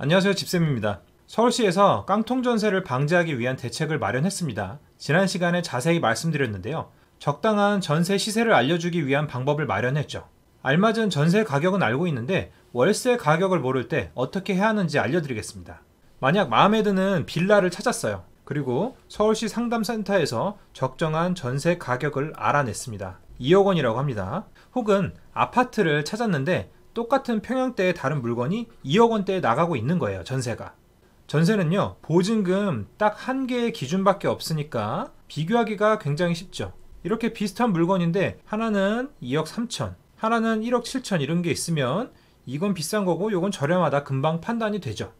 안녕하세요 집쌤입니다. 서울시에서 깡통 전세를 방지하기 위한 대책을 마련했습니다. 지난 시간에 자세히 말씀드렸는데요. 적당한 전세 시세를 알려주기 위한 방법을 마련했죠. 알맞은 전세 가격은 알고 있는데 월세 가격을 모를 때 어떻게 해야 하는지 알려드리겠습니다. 만약 마음에 드는 빌라를 찾았어요. 그리고 서울시 상담센터에서 적정한 전세 가격을 알아냈습니다. 2억 원이라고 합니다. 혹은 아파트를 찾았는데 똑같은 평형대의 다른 물건이 2억 원대에 나가고 있는 거예요. 전세가. 전세는요. 보증금 딱 한 개의 기준밖에 없으니까 비교하기가 굉장히 쉽죠. 이렇게 비슷한 물건인데 하나는 2억 3천, 하나는 1억 7천 이런 게 있으면 이건 비싼 거고 이건 저렴하다 금방 판단이 되죠.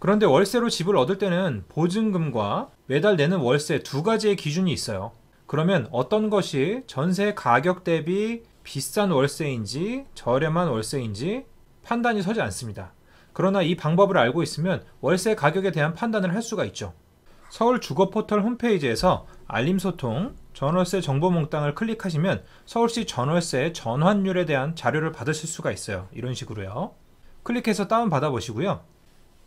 그런데 월세로 집을 얻을 때는 보증금과 매달 내는 월세 두 가지의 기준이 있어요. 그러면 어떤 것이 전세 가격 대비 비싼 월세인지 저렴한 월세인지 판단이 서지 않습니다. 그러나 이 방법을 알고 있으면 월세 가격에 대한 판단을 할 수가 있죠. 서울 주거포털 홈페이지에서 알림 소통, 전월세 정보 몽땅을 클릭하시면 서울시 전월세 전환율에 대한 자료를 받으실 수가 있어요. 이런 식으로요. 클릭해서 다운받아 보시고요.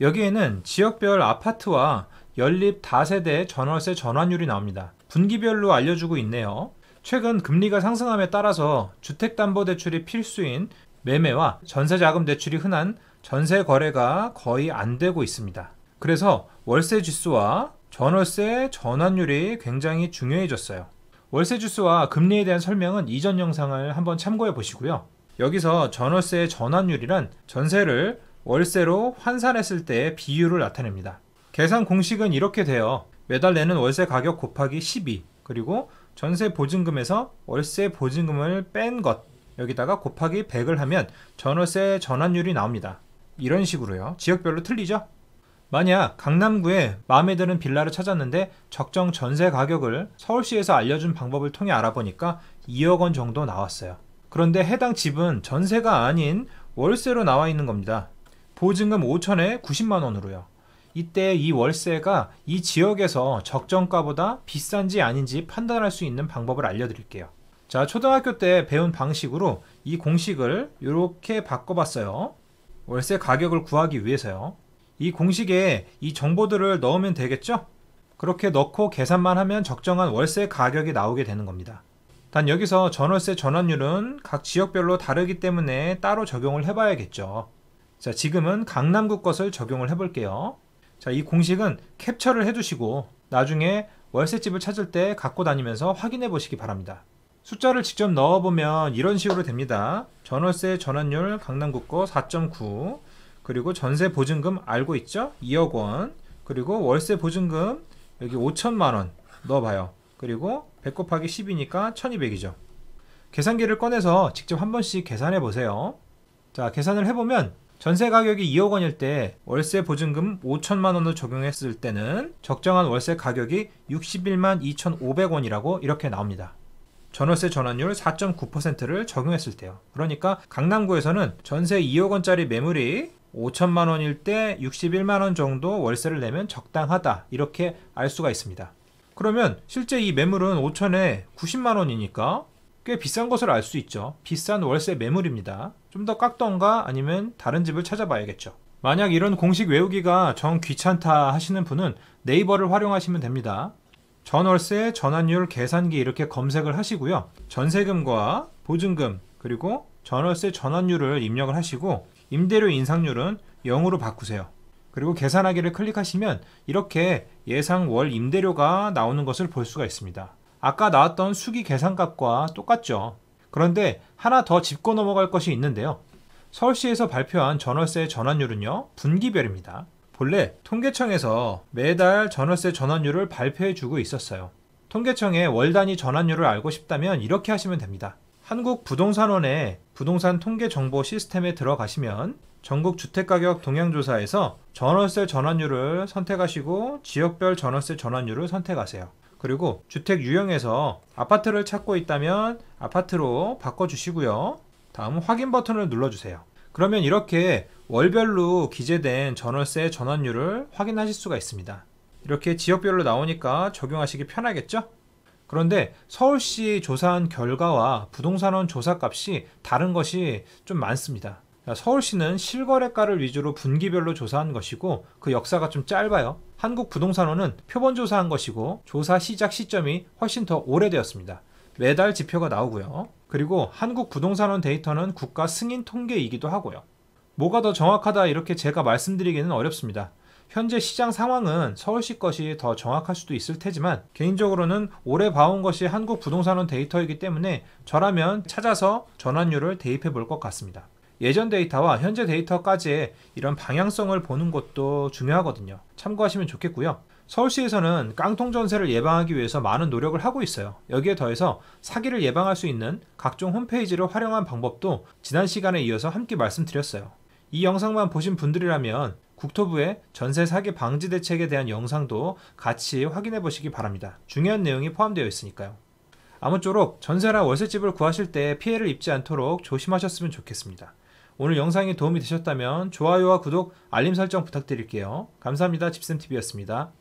여기에는 지역별 아파트와 연립 다세대 전월세 전환율이 나옵니다. 분기별로 알려주고 있네요. 최근 금리가 상승함에 따라서 주택담보대출이 필수인 매매와 전세자금 대출이 흔한 전세 거래가 거의 안 되고 있습니다. 그래서 월세 지수와 전월세 전환율이 굉장히 중요해졌어요. 월세 지수와 금리에 대한 설명은 이전 영상을 한번 참고해 보시고요. 여기서 전월세 전환율이란 전세를 월세로 환산했을 때의 비율을 나타냅니다. 계산 공식은 이렇게 돼요. 매달 내는 월세 가격 곱하기 12 그리고 전세 보증금에서 월세 보증금을 뺀 것 여기다가 곱하기 100을 하면 전월세 전환율이 나옵니다. 이런 식으로요. 지역별로 틀리죠? 만약 강남구에 마음에 드는 빌라를 찾았는데 적정 전세 가격을 서울시에서 알려준 방법을 통해 알아보니까 2억 원 정도 나왔어요. 그런데 해당 집은 전세가 아닌 월세로 나와 있는 겁니다. 보증금 5천에 90만 원으로요. 이때 이 월세가 이 지역에서 적정가보다 비싼지 아닌지 판단할 수 있는 방법을 알려드릴게요. 자, 초등학교 때 배운 방식으로 이 공식을 이렇게 바꿔봤어요. 월세 가격을 구하기 위해서요. 이 공식에 이 정보들을 넣으면 되겠죠? 그렇게 넣고 계산만 하면 적정한 월세 가격이 나오게 되는 겁니다. 단 여기서 전월세 전환율은 각 지역별로 다르기 때문에 따로 적용을 해봐야겠죠. 자, 지금은 강남구 것을 적용을 해볼게요. 자, 이 공식은 캡처를 해두시고 나중에 월세집을 찾을 때 갖고 다니면서 확인해 보시기 바랍니다. 숫자를 직접 넣어보면 이런 식으로 됩니다. 전월세 전환율 강남국거 4.9 그리고 전세 보증금 알고 있죠? 2억 원 그리고 월세 보증금 여기 5천만 원 넣어봐요. 그리고 100 곱하기 10이니까 1200이죠. 계산기를 꺼내서 직접 한 번씩 계산해 보세요. 자 계산을 해보면 전세 가격이 2억 원일 때 월세 보증금 5천만 원을 적용했을 때는 적정한 월세 가격이 61만 2,500원이라고 이렇게 나옵니다. 전월세 전환율 4.9%를 적용했을 때요. 그러니까 강남구에서는 전세 2억 원짜리 매물이 5천만 원일 때 61만 원 정도 월세를 내면 적당하다 이렇게 알 수가 있습니다. 그러면 실제 이 매물은 5천에 90만 원이니까 꽤 비싼 것을 알 수 있죠. 비싼 월세 매물입니다. 좀더 깎던가 아니면 다른 집을 찾아봐야겠죠. 만약 이런 공식 외우기가 정 귀찮다 하시는 분은 네이버를 활용하시면 됩니다. 전월세, 전환율, 계산기 이렇게 검색을 하시고요. 전세금과 보증금 그리고 전월세 전환율을 입력을 하시고 임대료 인상률은 0으로 바꾸세요. 그리고 계산하기를 클릭하시면 이렇게 예상 월 임대료가 나오는 것을 볼 수가 있습니다. 아까 나왔던 수기 계산값과 똑같죠. 그런데 하나 더 짚고 넘어갈 것이 있는데요. 서울시에서 발표한 전월세 전환율은요, 분기별입니다. 본래 통계청에서 매달 전월세 전환율을 발표해주고 있었어요. 통계청의 월 단위 전환율을 알고 싶다면 이렇게 하시면 됩니다. 한국부동산원의 부동산 통계 정보 시스템에 들어가시면 전국 주택가격 동향조사에서 전월세 전환율을 선택하시고 지역별 전월세 전환율을 선택하세요. 그리고 주택 유형에서 아파트를 찾고 있다면 아파트로 바꿔주시고요. 다음 확인 버튼을 눌러주세요. 그러면 이렇게 월별로 기재된 전월세 전환율을 확인하실 수가 있습니다. 이렇게 지역별로 나오니까 적용하시기 편하겠죠? 그런데 서울시 조사한 결과와 부동산원 조사값이 다른 것이 좀 많습니다. 서울시는 실거래가를 위주로 분기별로 조사한 것이고 그 역사가 좀 짧아요. 한국 부동산원은 표본 조사한 것이고 조사 시작 시점이 훨씬 더 오래되었습니다. 매달 지표가 나오고요. 그리고 한국 부동산원 데이터는 국가 승인 통계이기도 하고요. 뭐가 더 정확하다 이렇게 제가 말씀드리기는 어렵습니다. 현재 시장 상황은 서울시 것이 더 정확할 수도 있을 테지만 개인적으로는 오래 봐온 것이 한국 부동산원 데이터이기 때문에 저라면 찾아서 전환율을 대입해 볼 것 같습니다. 예전 데이터와 현재 데이터까지의 이런 방향성을 보는 것도 중요하거든요. 참고하시면 좋겠고요. 서울시에서는 깡통 전세를 예방하기 위해서 많은 노력을 하고 있어요. 여기에 더해서 사기를 예방할 수 있는 각종 홈페이지를 활용한 방법도 지난 시간에 이어서 함께 말씀드렸어요. 이 영상만 보신 분들이라면 국토부의 전세 사기 방지 대책에 대한 영상도 같이 확인해 보시기 바랍니다. 중요한 내용이 포함되어 있으니까요. 아무쪼록 전세나 월세집을 구하실 때 피해를 입지 않도록 조심하셨으면 좋겠습니다. 오늘 영상이 도움이 되셨다면 좋아요와 구독, 알림 설정 부탁드릴게요. 감사합니다. 집쌤TV였습니다.